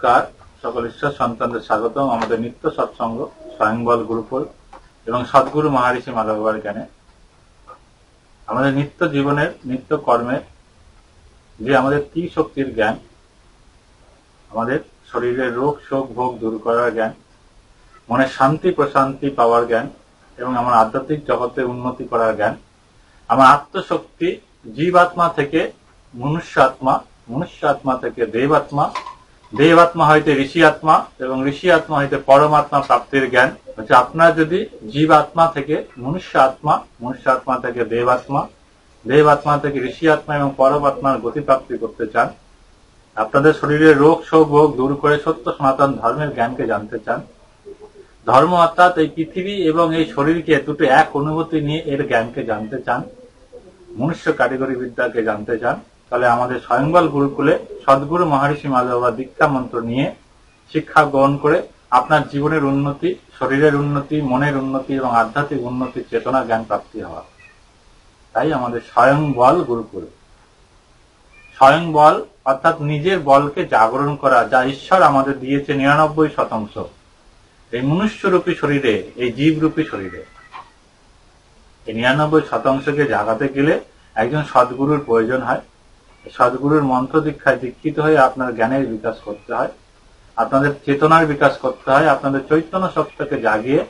নমস্কার সকল ঈশ্বর সন্তানদের স্বাগতম আমাদের নিত্য সৎসঙ্গ স্বয়ংবল গুরুপুর এবং সদগুরু মহারিষি মাধবের জ্ঞানে আমাদের নিত্য জীবনের নিত্য কর্মের যে আমাদের কি শক্তির জ্ঞান আমাদের শরীরের রোগ শোক ভোগ দূর করার জ্ঞান মনে শান্তি প্রশান্তি পাওয়ার জ্ঞান এবং আমার আধ্যাত্মিক জগতে উন্নতি করার জ্ঞান আমার আত্মশক্তি জীব আত্মা থেকে মনুষ্য আত্মা মনুষ্য আত্মা থেকে দেব আত্মা আত্মা হইতে ঋষি আত্মা এবং ঋষি আত্মা হইতে পরমাত্মা প্রাপ্তির জ্ঞান হচ্ছে আপনার যদি জীব আত্মা থেকে মনুষ্য আত্মা মনুষ্য আত্মা থেকে দেহ আত্মা থেকে ঋষি আত্মা এবং পরমাত্মার গতিপ্রাপ্তি করতে চান আপনাদের শরীরে রোগ শোক ভোগ দূর করে সত্য সনাতন ধর্মের জ্ঞানকে জানতে চান ধর্ম অর্থাৎ এই পৃথিবী এবং এই শরীরকে দুটো এক অনুভূতি নিয়ে এর জ্ঞানকে জানতে চান মনুষ্য কারিগরি বিদ্যাকে জানতে চান তাহলে আমাদের স্বয়ংবাল গুরুকুলে সদ্গুরু মহারিষি মাধবা দীক্ষা মন্ত্র নিয়ে শিক্ষা গ্রহণ করে আপনার জীবনের উন্নতি শরীরের উন্নতি মনের উন্নতি এবং আধ্যাত্মিক উন্নতির চেতনা জ্ঞান প্রাপ্তি হওয়া তাই আমাদের স্বয়ং বল গুরুকুল স্বয়ং বল অর্থাৎ নিজের বলকে জাগরণ করা যা ঈশ্বর আমাদের দিয়েছে নিরানব্বই শতাংশ এই মনুষ্যরূপী শরীরে এই জীবরূপী শরীরে এই নিরানব্বই শতাংশকে জাগাতে গেলে একজন সদ্গুরুর প্রয়োজন হয় সদগুরুর মন্ত্র দীক্ষায় দীক্ষিত হয়ে আপনার জ্ঞানের বিকাশ করতে হয় আপনাদের চেতনার বিকাশ করতে হয় আপনাদের চৈতন্য সত্যকে জাগিয়ে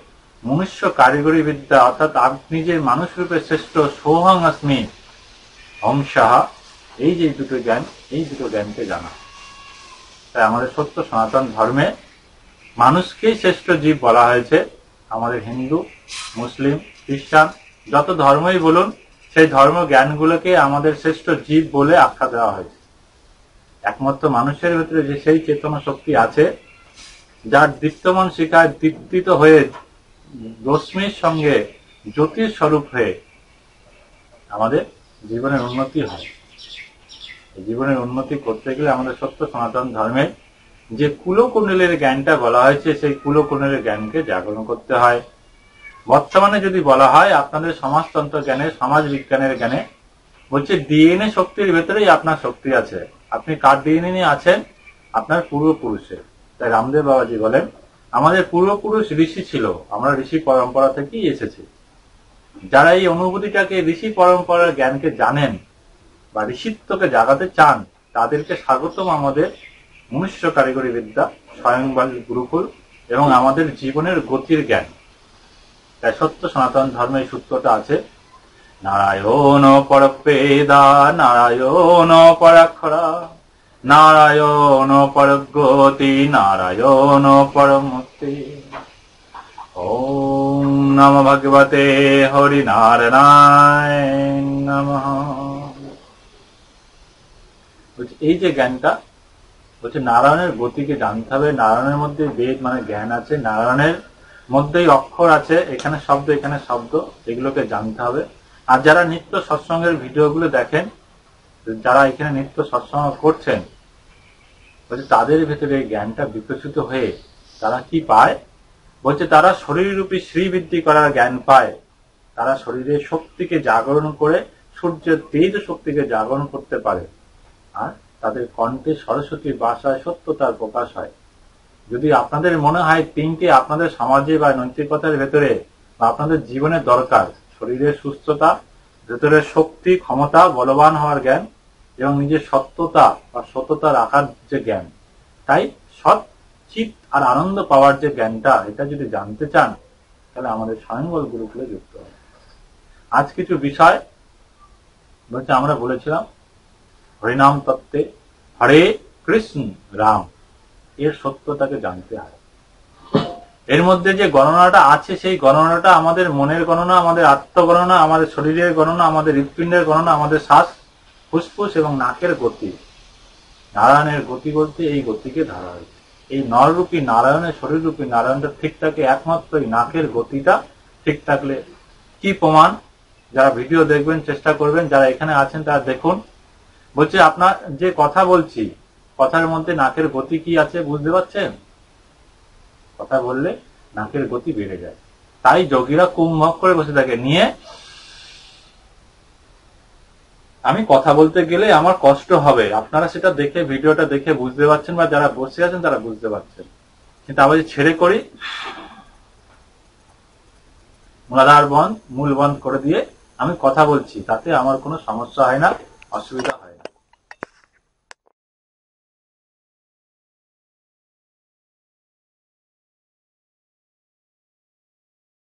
মনুষ্য কারিগরি বিদ্যা অর্থাৎ আপনি যে মানুষ রূপে শ্রেষ্ঠ সোহং আসমি হংসাহা এই যে দুটো জ্ঞান এই দুটো জ্ঞানকে জানা তাই আমাদের সত্য সনাতন ধর্মে মানুষকেই শ্রেষ্ঠ জীব বলা হয়েছে আমাদের হিন্দু মুসলিম খ্রিস্টান যত ধর্মই বলুন সেই ধর্ম জ্ঞানগুলোকে আমাদের শ্রেষ্ঠ জীব বলে আখ্যা দেওয়া হয়েছে একমাত্র মানুষের ভেতরে যে সেই চেতনা শক্তি আছে যার দীপ্তমান শিকায় দীপ্তিত হয়ে রশ্মির সঙ্গে জ্যোতির স্বরূপ হয়ে আমাদের জীবনের উন্নতি হয় জীবনের উন্নতি করতে গেলে আমাদের সত্য সনাতন ধর্মের যে কুলকুণ্ডলের জ্ঞানটা বলা হয়েছে সেই কুলকুণ্ডলের জ্ঞানকে জাগরণ করতে হয় বর্তমানে যদি বলা হয় আপনাদের সমাজতন্ত্র জ্ঞানে সমাজ বিজ্ঞানের জ্ঞানে বলছে ডিএনএ শক্তির ভেতরেই আপনার শক্তি আছে আপনি কার ডিএনএ নিয়ে আছেন আপনার পূর্বপুরুষের তাই রামদেব বাবাজি বলেন আমাদের পূর্বপুরুষ ঋষি ছিল আমরা ঋষি পরম্পরা থেকেই এসেছি যারা এই অনুভূতিটাকে ঋষি পরম্পরার জ্ঞানকে জানেন বা ঋষিত্বকে জাগাতে চান তাদেরকে স্বাগতম আমাদের মনুষ্য কারিগরি বিদ্যা স্বয়ংবাদী গুরুকুল এবং আমাদের জীবনের গতির জ্ঞান তাই সত্য সনাতন ধর্মের সূত্রটা আছে নারায়ণ পরপেদা নারায়ণ পরাক্ষরা নারায়ণ পরগতি নারায়ণ পরমুক্তি ওম নম ভগবতে হরিনারায়ণ নম এই যে জ্ঞানটা বলছে নারায়ণের গতিকে জানতে হবে নারায়ণের মধ্যে বেদ মানে জ্ঞান আছে নারায়ণের মধ্যেই অক্ষর আছে এখানে শব্দ এখানে শব্দ এগুলোকে জানতে হবে আর যারা নিত্য সৎসঙ্গের ভিডিওগুলো দেখেন যারা এখানে নিত্য সৎসঙ্গ করছেন বলছে তাদের ভেতরে এই জ্ঞানটা বিকশিত হয়ে তারা কি পায় বলছে তারা শরীররূপী শ্রীবৃদ্ধি করার জ্ঞান পায় তারা শরীরে শক্তিকে জাগরণ করে সূর্যের তেজ শক্তিকে জাগরণ করতে পারে আর তাদের কণ্ঠে সরস্বতীর বাসায় সত্যতার প্রকাশ হয় যদি আপনাদের মনে হয় তিনটি আপনাদের সমাজে বা নৈতিকতার ভেতরে বা আপনাদের জীবনের দরকার শরীরের সুস্থতা ভেতরের শক্তি ক্ষমতা বলবান হওয়ার জ্ঞান এবং নিজের সত্যতা বা সততা রাখার যে জ্ঞান তাই সৎ চিত আর আনন্দ পাওয়ার যে জ্ঞানটা এটা যদি জানতে চান তাহলে আমাদের স্বয়ংবল গুরুকুলে যুক্ত হবে আজ কিছু বিষয় বলছে আমরা বলেছিলাম হরিনাম তত্ত্বে হরে কৃষ্ণ রাম এর সত্যতাকে জানতে হয় এর মধ্যে যে গণনাটা আছে সেই গণনাটা আমাদের মনের গণনা আমাদের আত্মগণনা আমাদের শরীরের গণনা আমাদের হৃৎপিণ্ডের গণনা আমাদের শ্বাস ফুসফুস এবং নাকের গতি নারায়ণের গতি বলতে এই গতিকে ধরা হয়েছে এই নররূপী নারায়ণের শরীর রূপী নারায়ণটা ঠিক থাকে একমাত্র এই নাকের গতিটা ঠিক থাকলে কি প্রমাণ যারা ভিডিও দেখবেন চেষ্টা করবেন যারা এখানে আছেন তারা দেখুন বলছে আপনার যে কথা বলছি কথার মধ্যে নাকের গতি কি আছে বুঝতে পারছেন কথা বললে নাকের গতি বেড়ে যায় তাই যোগীরা কুম্ভক করে বসে থাকে নিয়ে আমি কথা বলতে গেলে আমার কষ্ট হবে আপনারা সেটা দেখে ভিডিওটা দেখে বুঝতে পারছেন বা যারা বসে আছেন তারা বুঝতে পারছেন কিন্তু আবার ছেড়ে করি মূলাধার বন্ধ মূল বন্ধ করে দিয়ে আমি কথা বলছি তাতে আমার কোনো সমস্যা হয় না অসুবিধা